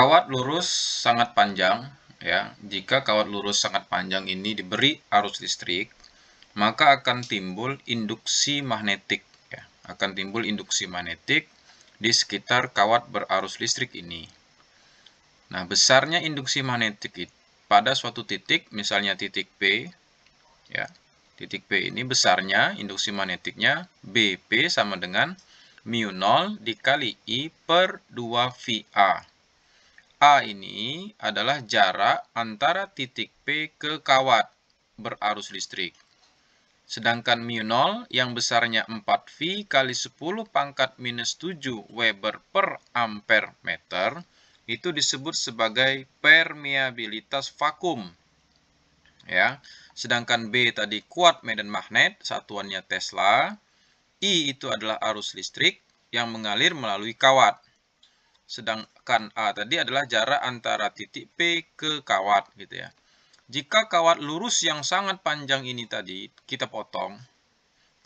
Kawat lurus sangat panjang, ya. Jika kawat lurus sangat panjang ini diberi arus listrik, maka akan timbul induksi magnetik, ya. Akan timbul induksi magnetik di sekitar kawat berarus listrik ini. Nah, besarnya induksi magnetik pada suatu titik, misalnya titik P, ya. Titik P ini besarnya induksi magnetiknya BP sama dengan mu 0 dikali I per 2 VA A ini adalah jarak antara titik P ke kawat berarus listrik. Sedangkan mu 0 yang besarnya 4V kali 10 pangkat minus 7 Weber per ampere meter itu disebut sebagai permeabilitas vakum. Ya, sedangkan B tadi kuat medan magnet, satuannya Tesla. I itu adalah arus listrik yang mengalir melalui kawat. Sedang menemukan A ah, tadi adalah jarak antara titik P ke kawat gitu ya. Jika kawat lurus yang sangat panjang ini tadi kita potong,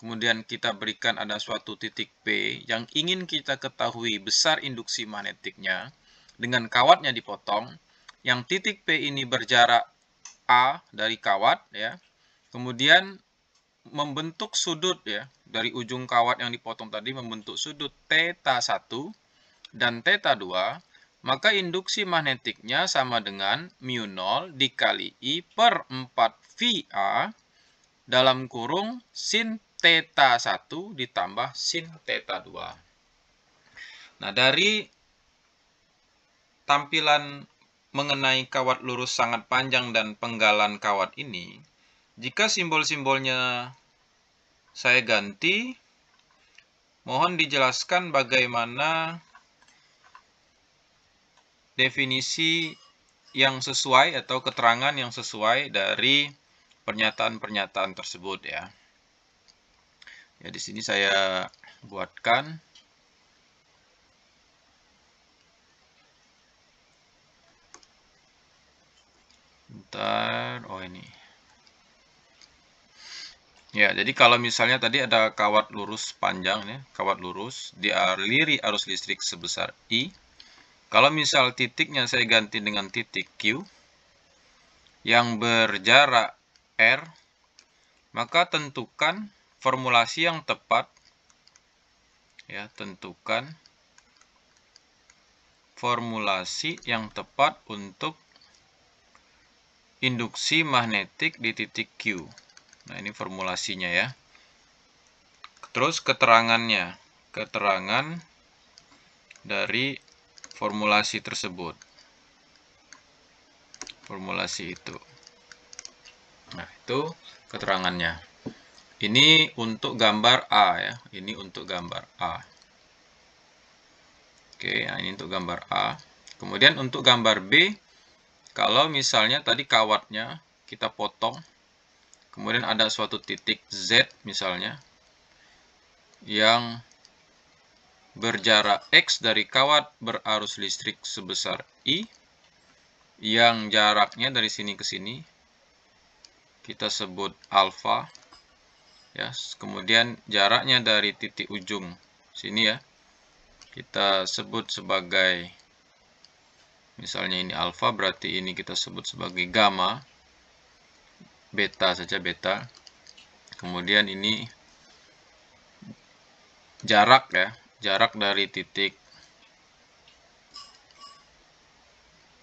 kemudian kita berikan ada suatu titik P yang ingin kita ketahui besar induksi magnetiknya, dengan kawatnya dipotong, yang titik P ini berjarak A dari kawat ya, kemudian membentuk sudut ya, dari ujung kawat yang dipotong tadi membentuk sudut θ1 dan θ2 maka induksi magnetiknya sama dengan mu 0 dikali I per 4 VA dalam kurung sin theta 1 ditambah sin theta 2. Nah, dari tampilan mengenai kawat lurus sangat panjang dan penggalan kawat ini, jika simbol-simbolnya saya ganti, mohon dijelaskan bagaimana definisi yang sesuai atau keterangan yang sesuai dari pernyataan-pernyataan tersebut ya. Ya di sini saya buatkan Bentar, oh ini. Ya, jadi kalau misalnya tadi ada kawat lurus panjang ya, kawat lurus dialiri arus listrik sebesar I kalau misal titiknya saya ganti dengan titik Q yang berjarak R, maka tentukan formulasi yang tepat. Ya, tentukan formulasi yang tepat untuk induksi magnetik di titik Q. Nah, ini formulasinya ya. Terus keterangannya, keterangan dari formulasi tersebut formulasi itu nah itu keterangannya ini untuk gambar A ya ini untuk gambar A oke nah ini untuk gambar A kemudian untuk gambar B kalau misalnya tadi kawatnya kita potong kemudian ada suatu titik Z misalnya yang berjarak X dari kawat berarus listrik sebesar I yang jaraknya dari sini ke sini kita sebut alfa ya kemudian jaraknya dari titik ujung sini ya kita sebut sebagai misalnya ini alfa berarti ini kita sebut sebagai gamma beta saja beta kemudian ini jarak ya jarak dari titik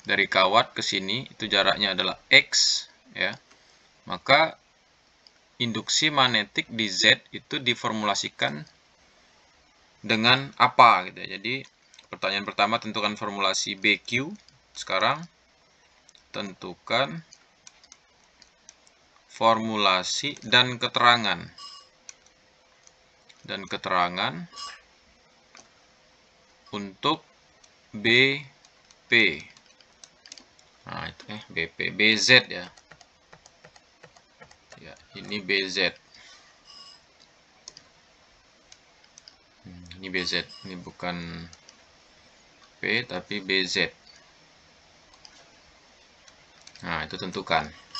dari kawat ke sini itu jaraknya adalah x ya maka induksi magnetik di z itu diformulasikan dengan apa gitu ya. jadi pertanyaan pertama tentukan formulasi bq sekarang tentukan formulasi dan keterangan dan keterangan untuk BP. Nah, itu eh ya, BP BZ ya. Ya, ini BZ. Hmm, ini BZ, ini bukan P tapi BZ. Nah, itu tentukan.